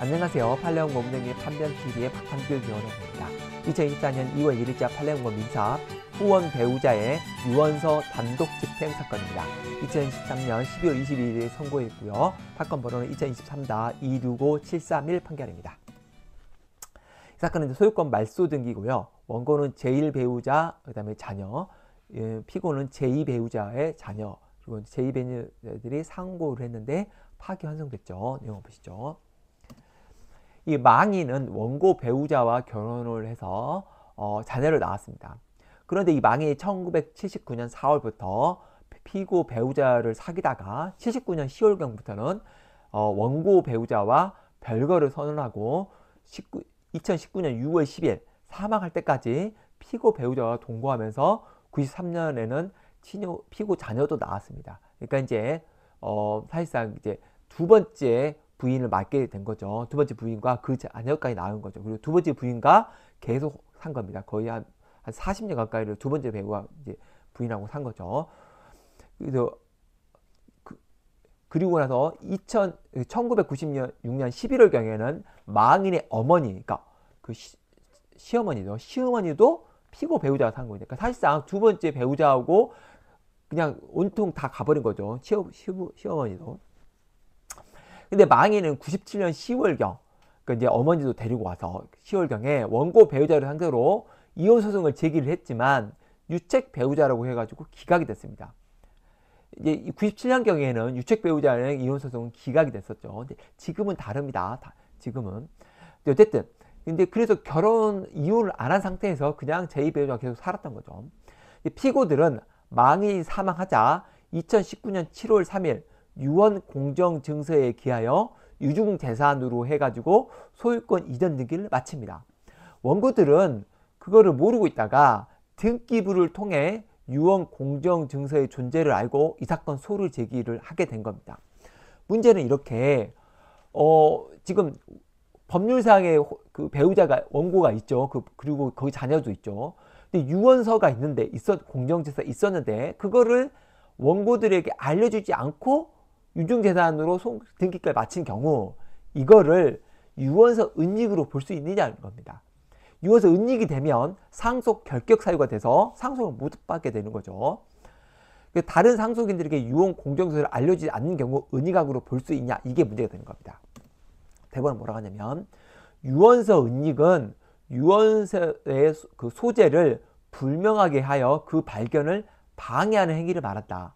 안녕하세요. 팔레온몸정의 판변TV의 박한길 위원입니다. 2 0 1 4년 2월 1일자 팔레온검 민사 후원 배우자의 유언서 단독 집행 사건입니다. 2 0 1 3년 12월 22일 에 선고했고요. 사건 번호는 2023-265731 판결입니다. 이 사건은 소유권 말소 등기고요. 원고는 제1배우자, 그 다음에 자녀, 예, 피고는 제2배우자의 자녀, 그리고 제2배우자들이 상고를 했는데 파기 환송됐죠. 내용 보시죠. 이 망인은 원고 배우자와 결혼을 해서 어, 자녀를 낳았습니다. 그런데 이 망인이 1979년 4월부터 피고 배우자를 사귀다가 79년 10월경부터는 어, 원고 배우자와 별거를 선언하고 19, 2019년 6월 10일 사망할 때까지 피고 배우자와 동거하면서 93년에는 피고 자녀도 낳았습니다. 그러니까 이제 어, 사실상 이제 두 번째 부인을 맡게 된 거죠. 두 번째 부인과 그아녀까지 낳은 거죠. 그리고 두 번째 부인과 계속 산 겁니다. 거의 한, 한 40년 가까이를 두 번째 배우와 이제 부인하고 산 거죠. 그래서 그, 그리고 나서 2000, 1990년 6년 11월 경에는 망인의 어머니, 그러니까 그 시, 시어머니죠. 시어머니도 피고 배우자가 산 거니까 사실상 두 번째 배우자하고 그냥 온통 다 가버린 거죠. 시어, 시부, 시어머니도. 근데 망인은 97년 10월경 그 이제 어머니도 데리고 와서 10월경에 원고 배우자를 상대로 이혼 소송을 제기를 했지만 유책 배우자라고 해가지고 기각이 됐습니다. 이제 97년경에는 유책 배우자는 이혼 소송은 기각이 됐었죠. 근데 지금은 다릅니다. 지금은. 어쨌든 근데 그래서 결혼 이혼을 안 한 상태에서 그냥 제2 배우자가 계속 살았던 거죠. 피고들은 망이 인 사망하자 2019년 7월 3일 유언 공정 증서에 기하여 유중 재산으로 해가지고 소유권 이전 등기를 마칩니다. 원고들은 그거를 모르고 있다가 등기부를 통해 유언 공정 증서의 존재를 알고 이 사건 소를 제기를 하게 된 겁니다. 문제는 이렇게 어 지금 법률상의 그 배우자가 원고가 있죠. 그 그리고 거 자녀도 있죠. 근데 유언서가 있는데 있었 공정질서 있었는데 그거를 원고들에게 알려주지 않고 유증재산으로 등기까지 마친 경우 이거를 유언서 은닉으로 볼 수 있느냐는 겁니다. 유언서 은닉이 되면 상속 결격 사유가 돼서 상속을 못 받게 되는 거죠. 그 다른 상속인들에게 유언 공정서를 알려주지 않는 경우 은닉으로볼 수 있냐 이게 문제가 되는 겁니다. 대법원 뭐라고 하냐면 유언서 은닉은 유언서의 그 소재를 불명하게 하여 그 발견을 방해하는 행위를 말한다.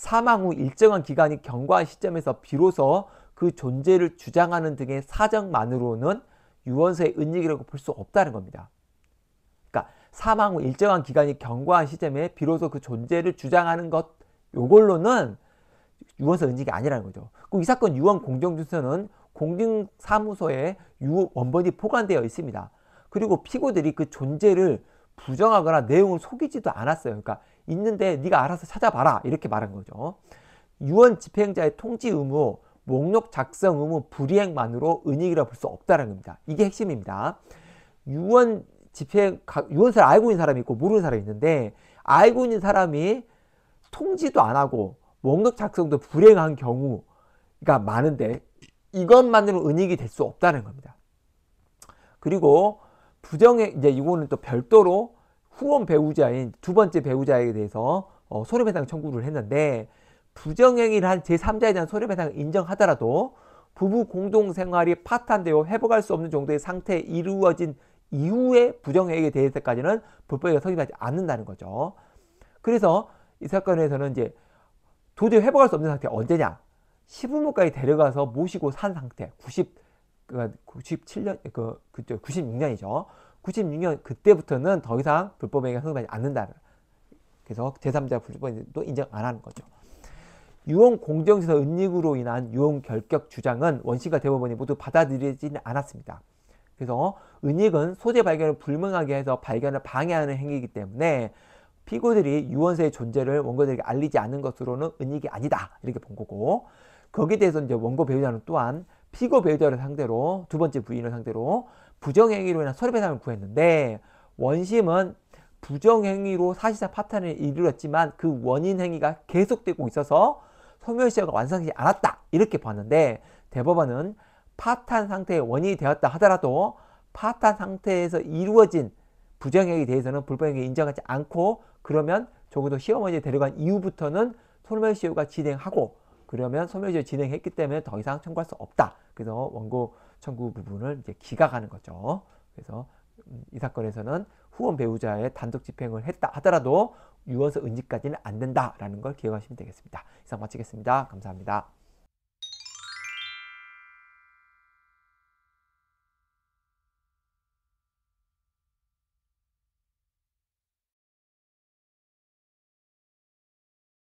사망 후 일정한 기간이 경과한 시점에서 비로소 그 존재를 주장하는 등의 사정만으로는 유언서의 은닉이라고 볼 수 없다는 겁니다. 그러니까 사망 후 일정한 기간이 경과한 시점에 비로소 그 존재를 주장하는 것 요걸로는 유언서 은닉이 아니라는 거죠. 이 사건 유언 공정준서는 공증사무소에 원본이 보관되어 있습니다. 그리고 피고들이 그 존재를 부정하거나 내용을 속이지도 않았어요. 그러니까 있는데 네가 알아서 찾아봐라 이렇게 말한 거죠. 유언 집행자의 통지 의무, 목록 작성 의무 불이행만으로 은닉이라 볼수 없다는 겁니다. 이게 핵심입니다. 유언 집행 유언서를 알고 있는 사람이 있고 모르는 사람이 있는데 알고 있는 사람이 통지도 안 하고 목록 작성도 불행한 경우가 그러니까 많은데 이것만으로 은닉이 될 수 없다는 겁니다. 그리고 부정행 이제 이거는 또 별도로 후원 배우자인 두 번째 배우자에 대해서 어, 손해배상 청구를 했는데 부정행위를 한 제3자에 대한 손해배상을 인정하더라도 부부 공동생활이 파탄되어 회복할 수 없는 정도의 상태에 이루어진 이후에 부정행위에 대해서까지는 불법행위가 성립하지 않는다는 거죠. 그래서 이 사건에서는 이제 도저히 회복할 수 없는 상태 언제냐? 시부모까지 데려가서 모시고 산 상태 90 97년 그그 96년이죠. 96년 그때부터는 더 이상 불법행위가 성용되지 않는다. 그래서 제3자 불법행위도 인정 안 하는 거죠. 유언 공정지서 은닉으로 인한 유언 결격 주장은 원심과 대법원이 모두 받아들이지 않았습니다. 그래서 은닉은 소재 발견을 불명하게 해서 발견을 방해하는 행위이기 때문에 피고들이 유언서의 존재를 원고들에게 알리지 않은 것으로는 은닉이 아니다 이렇게 본 거고 거기에 대해서 이제 원고 배우자는 또한 피고 배우자를 상대로 두 번째 부인을 상대로 부정행위로 인한 손해배상을 구했는데 원심은 부정행위로 사실상 파탄을 이루었지만 그 원인 행위가 계속되고 있어서 소멸시효가 완성되지 않았다 이렇게 봤는데 대법원은 파탄 상태의 원인이 되었다 하더라도 파탄 상태에서 이루어진 부정행위에 대해서는 불법행위 인정하지 않고 그러면 적어도 시어머니 데려간 이후부터는 소멸시효가 진행하고 그러면 소멸시효 진행했기 때문에 더 이상 청구할 수 없다. 그래서 원고 청구 부분을 이제 기각하는 거죠. 그래서 음, 이 사건에서는 후원 배우자의 단독 집행을 했다 하더라도 유언서 은지까지는 안 된다라는 걸 기억하시면 되겠습니다. 이상 마치겠습니다. 감사합니다.